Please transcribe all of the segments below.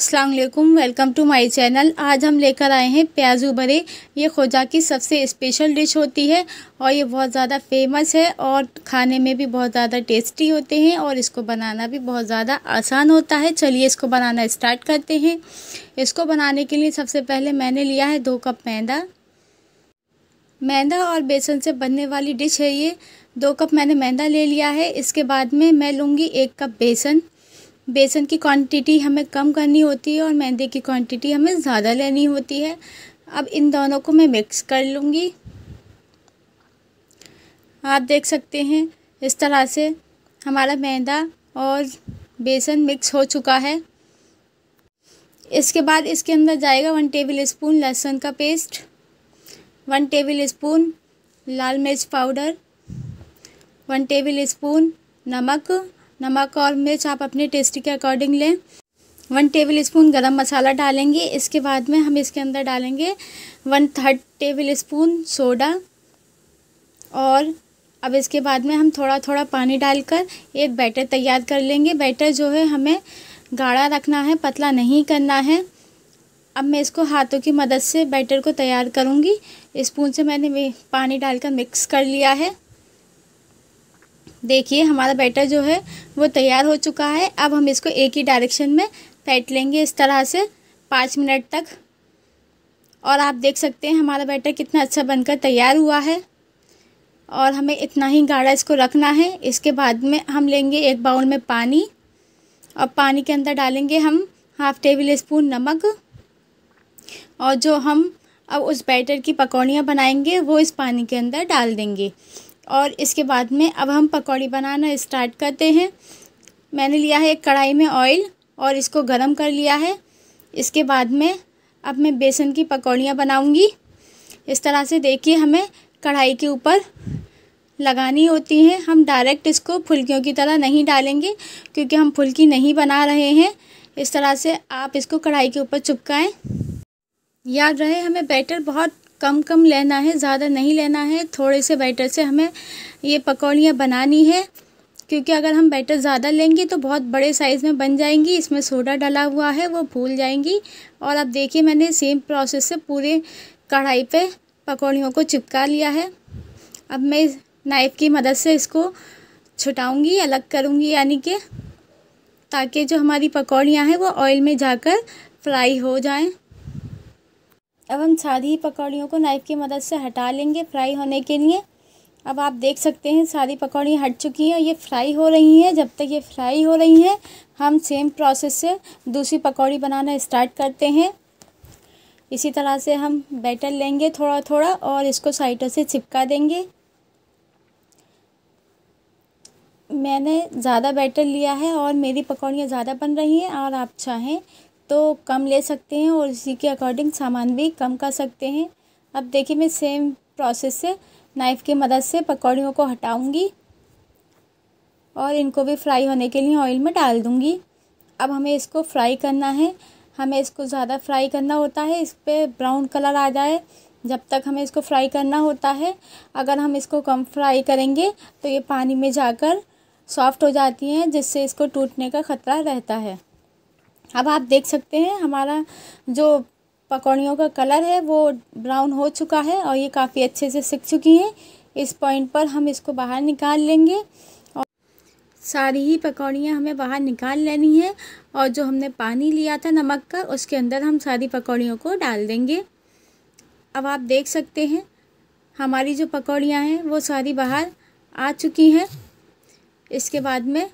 Aslam welcome to my channel आज हम लेकर आए हैं प्याजू भरे ये खोजा की सबसे स्पेशल डिश होती है और ये बहुत ज़्यादा फेमस है और खाने में भी बहुत ज़्यादा टेस्टी होते हैं और इसको बनाना भी बहुत ज़्यादा आसान होता है चलिए इसको बनाना स्टार्ट करते हैं इसको बनाने के लिए सबसे पहले मैंने लिया है दो कप मैदा मैदा और बेसन से बनने वाली डिश है ये दो कप मैंने मैदा ले लिया है इसके बाद में मैं लूँगी एक कप बेसन बेसन की क्वांटिटी हमें कम करनी होती है और मैदे की क्वांटिटी हमें ज़्यादा लेनी होती है अब इन दोनों को मैं मिक्स कर लूँगी आप देख सकते हैं इस तरह से हमारा मैदा और बेसन मिक्स हो चुका है इसके बाद इसके अंदर जाएगा वन टेबल स्पून लहसुन का पेस्ट वन टेबल स्पून लाल मिर्च पाउडर वन टेबल स्पून नमक नमक और मिर्च आप अपने टेस्ट के अकॉर्डिंग लें वन टेबल स्पून गर्म मसाला डालेंगे इसके बाद में हम इसके अंदर डालेंगे one third tablespoon soda और अब इसके बाद में हम थोड़ा थोड़ा पानी डालकर एक बैटर तैयार कर लेंगे बैटर जो है हमें गाढ़ा रखना है पतला नहीं करना है अब मैं इसको हाथों की मदद से बैटर को तैयार करूँगी स्पून से मैंने पानी डालकर मिक्स कर लिया है देखिए हमारा बैटर जो है वो तैयार हो चुका है अब हम इसको एक ही डायरेक्शन में फेंट लेंगे इस तरह से पाँच मिनट तक और आप देख सकते हैं हमारा बैटर कितना अच्छा बनकर तैयार हुआ है और हमें इतना ही गाढ़ा इसको रखना है इसके बाद में हम लेंगे एक बाउल में पानी और पानी के अंदर डालेंगे हम हाफ़ टेबल स्पून नमक और जो हम अब उस बैटर की पकौड़ियाँ बनाएंगे वो इस पानी के अंदर डाल देंगे और इसके बाद में अब हम पकौड़ी बनाना इस्टार्ट करते हैं मैंने लिया है एक कढ़ाई में ऑयल और इसको गर्म कर लिया है इसके बाद में अब मैं बेसन की पकौड़ियाँ बनाऊँगी इस तरह से देखिए हमें कढ़ाई के ऊपर लगानी होती हैं हम डायरेक्ट इसको फुलकियों की तरह नहीं डालेंगे क्योंकि हम फुलकी नहीं बना रहे हैं इस तरह से आप इसको कढ़ाई के ऊपर चुपकाएं याद रहे हमें बैटर बहुत कम कम लेना है ज़्यादा नहीं लेना है थोड़े से बैटर से हमें ये पकौड़ियाँ बनानी है क्योंकि अगर हम बैटर ज़्यादा लेंगे तो बहुत बड़े साइज़ में बन जाएंगी इसमें सोडा डला हुआ है वो भूल जाएंगी और अब देखिए मैंने सेम प्रोसेस से पूरे कढ़ाई पे पकौड़ियों को चिपका लिया है अब मैं नाइफ़ की मदद से इसको छुटाऊँगी अलग करूँगी यानी कि ताकि जो हमारी पकौड़ियाँ हैं वो ऑयल में जाकर फ्राई हो जाएँ अब हम सादी पकौड़ियों को नाइफ़ की मदद से हटा लेंगे फ्राई होने के लिए अब आप देख सकते हैं सारी पकौड़ियाँ हट चुकी हैं और ये फ्राई हो रही हैं जब तक ये फ्राई हो रही हैं हम सेम प्रोसेस से दूसरी पकौड़ी बनाना स्टार्ट करते हैं इसी तरह से हम बैटर लेंगे थोड़ा थोड़ा और इसको साइडों से चिपका देंगे मैंने ज़्यादा बैटर लिया है और मेरी पकौड़ियाँ ज़्यादा बन रही हैं और आप चाहें तो कम ले सकते हैं और उसी के अकॉर्डिंग सामान भी कम कर सकते हैं अब देखिए मैं सेम प्रोसेस से नाइफ़ की मदद से पकौड़ियों को हटाऊंगी और इनको भी फ्राई होने के लिए ऑयल में डाल दूंगी अब हमें इसको फ्राई करना है हमें इसको ज़्यादा फ्राई करना होता है इस पर ब्राउन कलर आ जाए जब तक हमें इसको फ्राई करना होता है अगर हम इसको कम फ्राई करेंगे तो ये पानी में जाकर सॉफ्ट हो जाती हैं जिससे इसको टूटने का ख़तरा रहता है अब आप देख सकते हैं हमारा जो पकौड़ियों का कलर है वो ब्राउन हो चुका है और ये काफ़ी अच्छे से सीख चुकी हैं इस पॉइंट पर हम इसको बाहर निकाल लेंगे और सारी ही पकौड़ियाँ हमें बाहर निकाल लेनी है और जो हमने पानी लिया था नमक का उसके अंदर हम सारी पकौड़ियों को डाल देंगे अब आप देख सकते हैं हमारी जो पकौड़ियाँ हैं वो सारी बाहर आ चुकी हैं इसके बाद में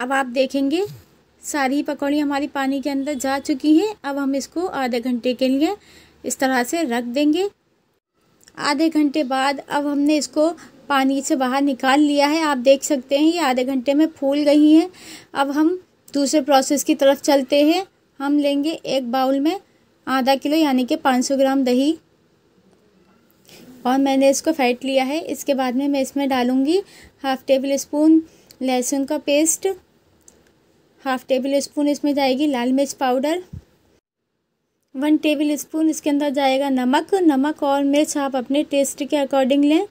अब आप देखेंगे सारी पकौड़ी हमारी पानी के अंदर जा चुकी हैं अब हम इसको आधे घंटे के लिए इस तरह से रख देंगे आधे घंटे बाद अब हमने इसको पानी से बाहर निकाल लिया है आप देख सकते हैं ये आधे घंटे में फूल गई हैं अब हम दूसरे प्रोसेस की तरफ चलते हैं हम लेंगे एक बाउल में आधा किलो यानी कि 500 ग्राम दही और मैंने इसको फेंट लिया है इसके बाद में मैं इसमें डालूँगी हाफ़ टेबल स्पून लहसुन का पेस्ट हाफ़ टेबल स्पून इसमें जाएगी लाल मिर्च पाउडर वन टेबल स्पून इसके अंदर जाएगा नमक नमक और मिर्च आप अपने टेस्ट के अकॉर्डिंग लें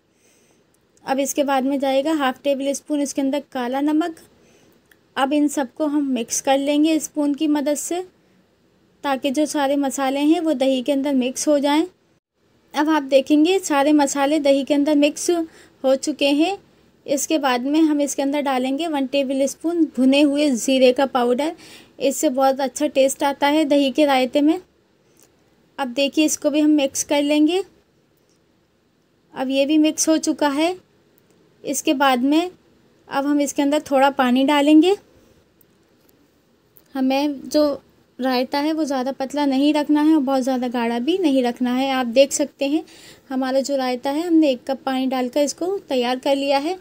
अब इसके बाद में जाएगा हाफ़ टेबल स्पून इसके अंदर काला नमक अब इन सबको हम मिक्स कर लेंगे स्पून की मदद से ताकि जो सारे मसाले हैं वो दही के अंदर मिक्स हो जाएं अब आप देखेंगे सारे मसाले दही के अंदर मिक्स हो चुके हैं इसके बाद में हम इसके अंदर डालेंगे वन टेबल स्पून भुने हुए ज़ीरे का पाउडर इससे बहुत अच्छा टेस्ट आता है दही के रायते में अब देखिए इसको भी हम मिक्स कर लेंगे अब ये भी मिक्स हो चुका है इसके बाद में अब हम इसके अंदर थोड़ा पानी डालेंगे हमें जो रायता है वो ज़्यादा पतला नहीं रखना है और बहुत ज़्यादा गाढ़ा भी नहीं रखना है आप देख सकते हैं हमारा जो रायता है हमने एक कप पानी डालकर इसको तैयार कर लिया है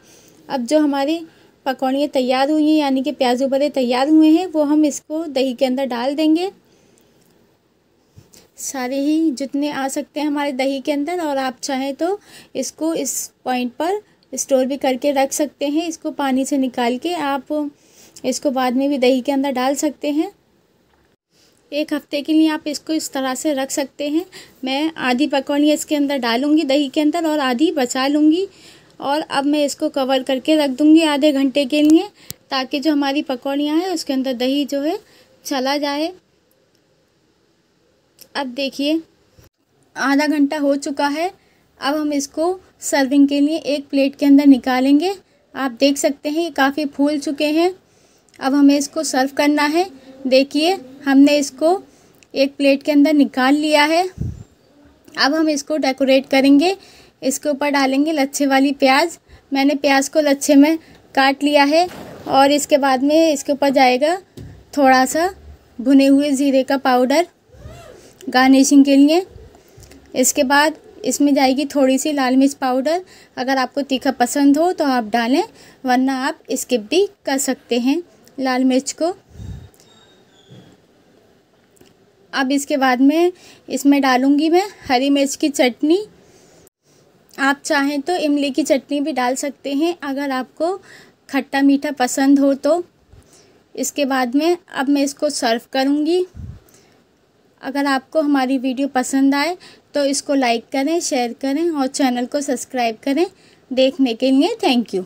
अब जो हमारे पकौड़ियाँ तैयार हुई हैं यानी कि प्याज उबले तैयार हुए हैं वो हम इसको दही के अंदर डाल देंगे सारे ही जितने आ सकते हैं हमारे दही के अंदर और आप चाहें तो इसको इस पॉइंट पर स्टोर भी करके रख सकते हैं इसको पानी से निकाल के आप इसको बाद में भी दही के अंदर डाल सकते हैं एक हफ्ते के लिए आप इसको इस तरह से रख सकते हैं मैं आधी पकौड़ियाँ इसके अंदर डालूँगी दही के अंदर और आधी बचा लूँगी और अब मैं इसको कवर करके रख दूँगी आधे घंटे के लिए ताकि जो हमारी पकौड़ियाँ हैं उसके अंदर दही जो है चला जाए अब देखिए आधा घंटा हो चुका है अब हम इसको सर्विंग के लिए एक प्लेट के अंदर निकालेंगे आप देख सकते हैं ये काफ़ी फूल चुके हैं अब हमें इसको सर्व करना है देखिए हमने इसको एक प्लेट के अंदर निकाल लिया है अब हम इसको डेकोरेट करेंगे इसके ऊपर डालेंगे लच्छे वाली प्याज मैंने प्याज को लच्छे में काट लिया है और इसके बाद में इसके ऊपर जाएगा थोड़ा सा भुने हुए ज़ीरे का पाउडर गार्निशिंग के लिए इसके बाद इसमें जाएगी थोड़ी सी लाल मिर्च पाउडर अगर आपको तीखा पसंद हो तो आप डालें वरना आप स्किप भी कर सकते हैं लाल मिर्च को अब इसके बाद में इसमें डालूँगी मैं हरी मिर्च की चटनी आप चाहें तो इमली की चटनी भी डाल सकते हैं अगर आपको खट्टा मीठा पसंद हो तो इसके बाद में अब मैं इसको सर्व करूँगी अगर आपको हमारी वीडियो पसंद आए तो इसको लाइक करें शेयर करें और चैनल को सब्सक्राइब करें देखने के लिए थैंक यू